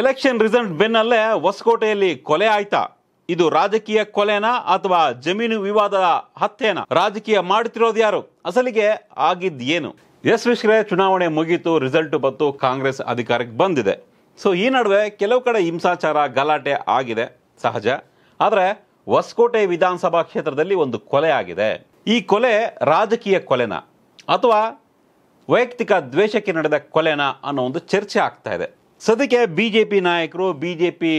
election result ಬೆನ್ನಲ್ಲೇ ಹೊಸಕೋಟೆಯಲ್ಲಿ ಕೊಲೆ ಆಯ್ತಾ ಇದು ರಾಜಕೀಯ ಕೊಲೆನಾ ಅಥವಾ ಜಮೀನು ವಿವಾದದ ಹತ್ಯೆನಾ ರಾಜಕೀಯ ಮಾಡುತ್ತಿರೋದು ಯಾರು ಅಸಲಿಗೆ ಆಗಿದ್ದ ಏನು ಎಸ್ ವಿಶ್ರೆ ಚುನಾವಣೆ ಮುಗಿತು ರಿಸಲ್ಟ್ ಬಂತು ಕಾಂಗ್ರೆಸ್ ಅಧಿಕಾರಕ್ಕೆ ಬಂದಿದೆ ಸೊ ಈ ನಡುವೆ ಕೆಲವು ಕಡೆ ಹಿಂಸಾಚಾರ ಗಲಾಟೆ ಆಗಿದೆ ಸಹಜ ಆದರೆ ಹೊಸಕೋಟೆ ವಿಧಾನಸಭಾ ಕ್ಷೇತ್ರದಲ್ಲಿ ಒಂದು ಕೊಲೆ ಆಗಿದೆ ಈ ಕೊಲೆ ರಾಜಕೀಯ ಕೊಲೆನಾ ಅಥವಾ ವೈಯಕ್ತಿಕ ದ್ವೇಷಕ್ಕೆ ನಡೆದ ಕೊಲೆನಾ ಅನ್ನೋ ಒಂದು ಚರ್ಚೆ ಆಗ್ತಾ ಇದೆ ಸದ್ಯಕ್ಕೆ ಬಿ ಜೆ ಪಿ ನಾಯಕರು ಬಿ ಜೆ ಪಿ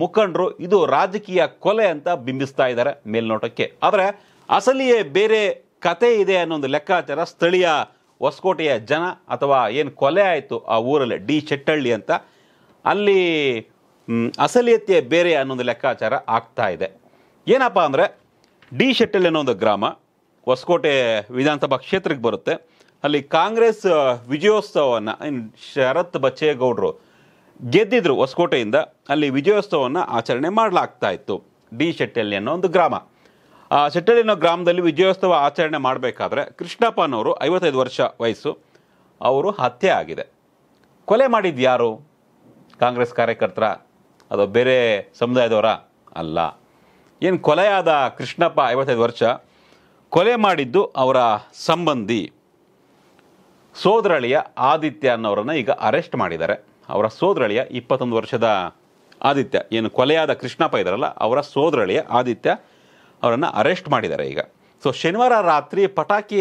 ಮುಖಂಡರು ಇದು ರಾಜಕೀಯ ಕೊಲೆ ಅಂತ ಬಿಂಬಿಸ್ತಾ ಇದ್ದಾರೆ ಮೇಲ್ನೋಟಕ್ಕೆ ಆದರೆ ಅಸಲಿಯೇ ಬೇರೆ ಕತೆ ಇದೆ ಅನ್ನೋ ಒಂದು ಲೆಕ್ಕಾಚಾರ ಸ್ಥಳೀಯ ಹೊಸಕೋಟೆಯ ಜನ ಅಥವಾ ಏನು ಕೊಲೆ ಆಯಿತು ಆ ಊರಲ್ಲಿ ಡಿ ಶೆಟ್ಟಳ್ಳಿ ಅಂತ ಅಲ್ಲಿ ಅಸಲಿಯತೆ ಬೇರೆ ಅನ್ನೊಂದು ಲೆಕ್ಕಾಚಾರ ಆಗ್ತಾ ಇದೆ ಏನಪ್ಪ ಅಂದರೆ ಡಿ ಶೆಟ್ಟಳ್ಳಿ ಅನ್ನೋ ಒಂದು ಗ್ರಾಮ ಹೊಸಕೋಟೆ ವಿಧಾನಸಭಾ ಕ್ಷೇತ್ರಕ್ಕೆ ಬರುತ್ತೆ ಅಲ್ಲಿ ಕಾಂಗ್ರೆಸ್ ವಿಜಯೋತ್ಸವವನ್ನು ಶರತ್ ಬಚ್ಚೇಗೌಡರು ಗೆದ್ದಿದ್ರು ಹೊಸಕೋಟೆಯಿಂದ ಅಲ್ಲಿ ವಿಜಯೋತ್ಸವವನ್ನು ಆಚರಣೆ ಮಾಡಲಾಗ್ತಾ ಇತ್ತು ಡಿ ಶೆಟ್ಟಳ್ಳಿ ಅನ್ನೋ ಒಂದು ಗ್ರಾಮ ಆ ಶೆಟ್ಟಳ್ಳಿ ಅನ್ನೋ ಗ್ರಾಮದಲ್ಲಿ ವಿಜಯೋತ್ಸವ ಆಚರಣೆ ಮಾಡಬೇಕಾದ್ರೆ ಕೃಷ್ಣಪ್ಪನವರು ಐವತ್ತೈದು ವರ್ಷ ವಯಸ್ಸು ಅವರು ಹತ್ಯೆ ಆಗಿದೆ ಕೊಲೆ ಮಾಡಿದ್ದು ಯಾರು ಕಾಂಗ್ರೆಸ್ ಕಾರ್ಯಕರ್ತರ ಅದು ಬೇರೆ ಸಮುದಾಯದವರ ಅಲ್ಲ ಏನು ಕೊಲೆಯಾದ ಕೃಷ್ಣಪ್ಪ ಐವತ್ತೈದು ವರ್ಷ ಕೊಲೆ ಮಾಡಿದ್ದು ಅವರ ಸಂಬಂಧಿ ಸೋದರಳಿಯ ಆದಿತ್ಯ ಅನ್ನೋರನ್ನು ಈಗ ಅರೆಸ್ಟ್ ಮಾಡಿದ್ದಾರೆ ಅವರ ಸೋದರಳಿಯ ಇಪ್ಪತ್ತೊಂದು ವರ್ಷದ ಆದಿತ್ಯ ಏನು ಕೊಲೆಯಾದ ಕೃಷ್ಣಪ್ಪ ಇದರಲ್ಲ ಅವರ ಸೋದರಳಿಯ ಆದಿತ್ಯ ಅವರನ್ನು ಅರೆಸ್ಟ್ ಮಾಡಿದ್ದಾರೆ ಈಗ ಸೊ ಶನಿವಾರ ರಾತ್ರಿ ಪಟಾಕಿ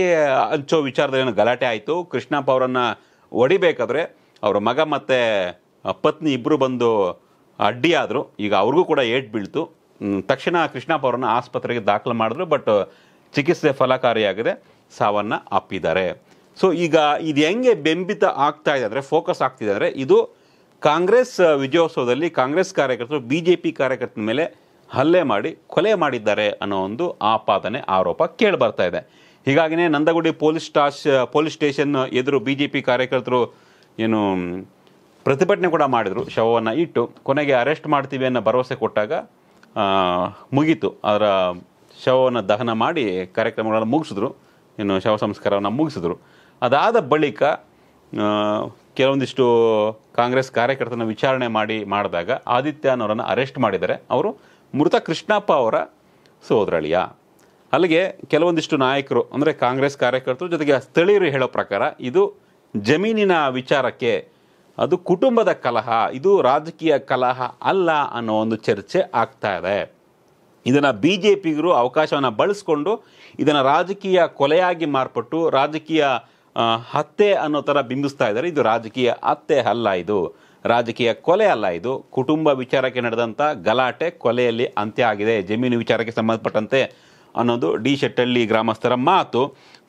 ಹಂಚೋ ವಿಚಾರದಲ್ಲಿ ಏನು ಗಲಾಟೆ ಆಯಿತು ಕೃಷ್ಣಪ್ಪ ಅವರನ್ನು ಒಡಿಬೇಕಾದ್ರೆ ಅವರ ಮಗ ಮತ್ತು ಪತ್ನಿ ಇಬ್ಬರು ಬಂದು ಅಡ್ಡಿಯಾದರು ಈಗ ಅವ್ರಿಗೂ ಕೂಡ ಏಟ್ ಬೀಳ್ತು ತಕ್ಷಣ ಕೃಷ್ಣಪ್ಪ ಅವರನ್ನು ಆಸ್ಪತ್ರೆಗೆ ದಾಖಲು ಮಾಡಿದ್ರು ಬಟ್ ಚಿಕಿತ್ಸೆ ಫಲಕಾರಿಯಾಗಿದೆ ಸಾವನ್ನು ಅಪ್ಪಿದ್ದಾರೆ ಸೊ ಈಗ ಇದು ಹೆಂಗೆ ಬೆಂಬಿತ ಆಗ್ತಾ ಇದೆ ಅಂದರೆ ಫೋಕಸ್ ಆಗ್ತಿದೆ ಅಂದರೆ ಇದು ಕಾಂಗ್ರೆಸ್ ವಿಜಯೋತ್ಸವದಲ್ಲಿ ಕಾಂಗ್ರೆಸ್ ಕಾರ್ಯಕರ್ತರು ಬಿ ಜೆ ಪಿ ಕಾರ್ಯಕರ್ತರ ಮೇಲೆ ಹಲ್ಲೆ ಮಾಡಿ ಕೊಲೆ ಮಾಡಿದ್ದಾರೆ ಅನ್ನೋ ಒಂದು ಆಪಾದನೆ ಆರೋಪ ಬರ್ತಾ ಇದೆ ಹೀಗಾಗಿನೇ ನಂದಗುಡಿ ಪೊಲೀಸ್ ಸ್ಟಾಶ್ ಪೊಲೀಸ್ ಸ್ಟೇಷನ್ ಎದುರು ಬಿ ಜೆ ಪಿ ಕಾರ್ಯಕರ್ತರು ಏನು ಪ್ರತಿಭಟನೆ ಕೂಡ ಮಾಡಿದರು ಶವವನ್ನು ಇಟ್ಟು ಕೊನೆಗೆ ಅರೆಸ್ಟ್ ಮಾಡ್ತೀವಿ ಅನ್ನೋ ಭರವಸೆ ಕೊಟ್ಟಾಗ ಮುಗೀತು ಅದರ ಶವವನ್ನು ದಹನ ಮಾಡಿ ಕಾರ್ಯಕ್ರಮಗಳನ್ನು ಮುಗಿಸಿದ್ರು ಏನು ಶವ ಸಂಸ್ಕಾರವನ್ನು ಮುಗಿಸಿದ್ರು ಅದಾದ ಬಳಿಕ ಕೆಲವೊಂದಿಷ್ಟು ಕಾಂಗ್ರೆಸ್ ಕಾರ್ಯಕರ್ತನ ವಿಚಾರಣೆ ಮಾಡಿ ಮಾಡಿದಾಗ ಆದಿತ್ಯನವರನ್ನು ಅರೆಸ್ಟ್ ಮಾಡಿದ್ದಾರೆ ಅವರು ಮೃತ ಕೃಷ್ಣಪ್ಪ ಅವರ ಸೋದರಳಿಯ ಅಲ್ಲಿಗೆ ಕೆಲವೊಂದಿಷ್ಟು ನಾಯಕರು ಅಂದರೆ ಕಾಂಗ್ರೆಸ್ ಕಾರ್ಯಕರ್ತರು ಜೊತೆಗೆ ಸ್ಥಳೀಯರು ಹೇಳೋ ಪ್ರಕಾರ ಇದು ಜಮೀನಿನ ವಿಚಾರಕ್ಕೆ ಅದು ಕುಟುಂಬದ ಕಲಹ ಇದು ರಾಜಕೀಯ ಕಲಹ ಅಲ್ಲ ಅನ್ನೋ ಒಂದು ಚರ್ಚೆ ಆಗ್ತಾ ಇದೆ ಇದನ್ನು ಬಿ ಜೆ ಪಿಗರು ಅವಕಾಶವನ್ನು ಬಳಸ್ಕೊಂಡು ಇದನ್ನು ರಾಜಕೀಯ ಕೊಲೆಯಾಗಿ ಮಾರ್ಪಟ್ಟು ರಾಜಕೀಯ ಹತ್ಯೆ ಅನ್ನೋ ಥರ ಬಿಂಬಿಸ್ತಾ ಇದ್ದಾರೆ ಇದು ರಾಜಕೀಯ ಹತ್ಯೆ ಅಲ್ಲ ಇದು ರಾಜಕೀಯ ಕೊಲೆ ಅಲ್ಲ ಇದು ಕುಟುಂಬ ವಿಚಾರಕ್ಕೆ ನಡೆದಂಥ ಗಲಾಟೆ ಕೊಲೆಯಲ್ಲಿ ಅಂತ್ಯ ಆಗಿದೆ ಜಮೀನು ವಿಚಾರಕ್ಕೆ ಸಂಬಂಧಪಟ್ಟಂತೆ ಅನ್ನೋದು ಡಿ ಶೆಟ್ಟಳ್ಳಿ ಗ್ರಾಮಸ್ಥರ ಮಾತು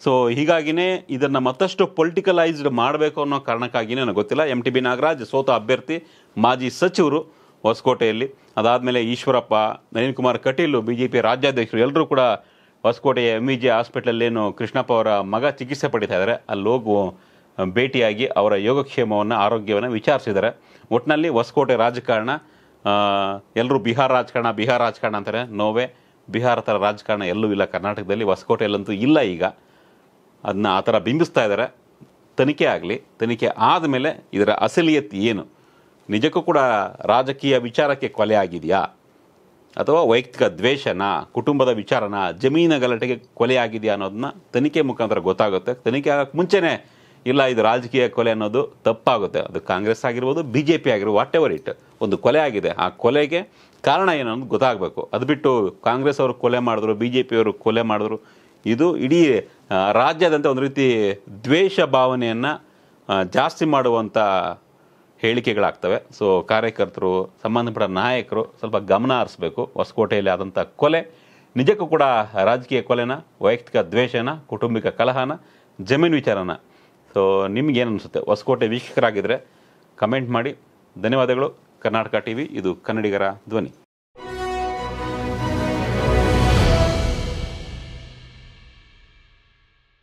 ಸೊ ಹೀಗಾಗಿನೇ ಇದನ್ನು ಮತ್ತಷ್ಟು ಪೊಲಿಟಿಕಲೈಸ್ಡ್ ಮಾಡಬೇಕು ಅನ್ನೋ ಕಾರಣಕ್ಕಾಗಿಯೇ ನನಗೆ ಗೊತ್ತಿಲ್ಲ ಎಮ್ ಟಿ ಬಿ ನಾಗರಾಜ್ ಸೋತ ಅಭ್ಯರ್ಥಿ ಮಾಜಿ ಸಚಿವರು ಹೊಸಕೋಟೆಯಲ್ಲಿ ಅದಾದಮೇಲೆ Eshwarappa Nalin Kumar Kateel B J P ರಾಜ್ಯಾಧ್ಯಕ್ಷರು ಎಲ್ಲರೂ ಕೂಡ ಹೊಸಕೋಟೆಯ ಎಮ್ ಇ e ಜಿ ಹಾಸ್ಪಿಟ್ಲಲ್ಲೇನು ಕೃಷ್ಣಪ್ಪ ಅವರ ಮಗ ಚಿಕಿತ್ಸೆ ಪಡೀತಾ ಇದ್ದಾರೆ ಅಲ್ಲಿ ಹೋಗು ಭೇಟಿಯಾಗಿ ಅವರ ಯೋಗಕ್ಷೇಮವನ್ನು ಆರೋಗ್ಯವನ್ನು ವಿಚಾರಿಸಿದ್ದಾರೆ ಒಟ್ಟಿನಲ್ಲಿ ಹೊಸಕೋಟೆ ರಾಜಕಾರಣ ಎಲ್ಲರೂ ಬಿಹಾರ ರಾಜಕಾರಣ ಬಿಹಾರ ರಾಜಕಾರಣ ಅಂತಾರೆ ನೋವೆ ಬಿಹಾರ ಥರ ರಾಜಕಾರಣ ಎಲ್ಲೂ ಇಲ್ಲ ಕರ್ನಾಟಕದಲ್ಲಿ ಹೊಸಕೋಟೆಯಲ್ಲಂತೂ ಇಲ್ಲ ಈಗ ಅದನ್ನ ಆ ಥರ ಬಿಂಬಿಸ್ತಾ ಇದ್ದಾರೆ ತನಿಖೆ ಆಗಲಿ ತನಿಖೆ ಆದಮೇಲೆ ಇದರ ಅಸಲಿಯತ್ ಏನು ನಿಜಕ್ಕೂ ಕೂಡ ರಾಜಕೀಯ ವಿಚಾರಕ್ಕೆ ಕೊಲೆ ಆಗಿದೆಯಾ ಅಥವಾ ವೈಯಕ್ತಿಕ ದ್ವೇಷನ ಕುಟುಂಬದ ವಿಚಾರನ ಜಮೀನ ಗಲಾಟೆಗೆ ಆಗಿದೆಯಾ ಅನ್ನೋದನ್ನ ತನಿಖೆ ಮುಖಾಂತರ ಗೊತ್ತಾಗುತ್ತೆ ತನಿಖೆ ಆಗಕ್ಕೆ ಮುಂಚೆನೇ ಇಲ್ಲ ಇದು ರಾಜಕೀಯ ಕೊಲೆ ಅನ್ನೋದು ತಪ್ಪಾಗುತ್ತೆ ಅದು ಕಾಂಗ್ರೆಸ್ ಆಗಿರ್ಬೋದು ಬಿ ಜೆ ಪಿ ಆಗಿರ್ಬೋದು ವಾಟ್ ಎವರ್ ಇಟ್ ಒಂದು ಕೊಲೆ ಆಗಿದೆ ಆ ಕೊಲೆಗೆ ಕಾರಣ ಏನು ಅನ್ನೋದು ಗೊತ್ತಾಗಬೇಕು ಅದು ಬಿಟ್ಟು ಕಾಂಗ್ರೆಸ್ ಅವರು ಕೊಲೆ ಮಾಡಿದ್ರು ಬಿ ಜೆ ಪಿಯವರು ಕೊಲೆ ಮಾಡಿದ್ರು ಇದು ಇಡೀ ರಾಜ್ಯದಂತೆ ಒಂದು ರೀತಿ ದ್ವೇಷ ಭಾವನೆಯನ್ನು ಜಾಸ್ತಿ ಮಾಡುವಂಥ ಹೇಳಿಕೆಗಳಾಗ್ತವೆ ಸೊ ಕಾರ್ಯಕರ್ತರು ಸಂಬಂಧಪಟ್ಟ ನಾಯಕರು ಸ್ವಲ್ಪ ಗಮನ ಹರಿಸ್ಬೇಕು ಹೊಸಕೋಟೆಯಲ್ಲಿ ಆದಂಥ ಕೊಲೆ ನಿಜಕ್ಕೂ ಕೂಡ ರಾಜಕೀಯ ಕೊಲೆನ ವೈಯಕ್ತಿಕ ದ್ವೇಷನ ಕುಟುಂಬಿಕ ಕಲಹನ ಜಮೀನು ವಿಚಾರನ ಸೊ ನಿಮ್ಗೇನು ಅನಿಸುತ್ತೆ ಹೊಸಕೋಟೆ ವೀಕ್ಷಕರಾಗಿದ್ದರೆ ಕಮೆಂಟ್ ಮಾಡಿ ಧನ್ಯವಾದಗಳು ಕರ್ನಾಟಕ ಟಿ ವಿ ಇದು ಕನ್ನಡಿಗರ ಧ್ವನಿ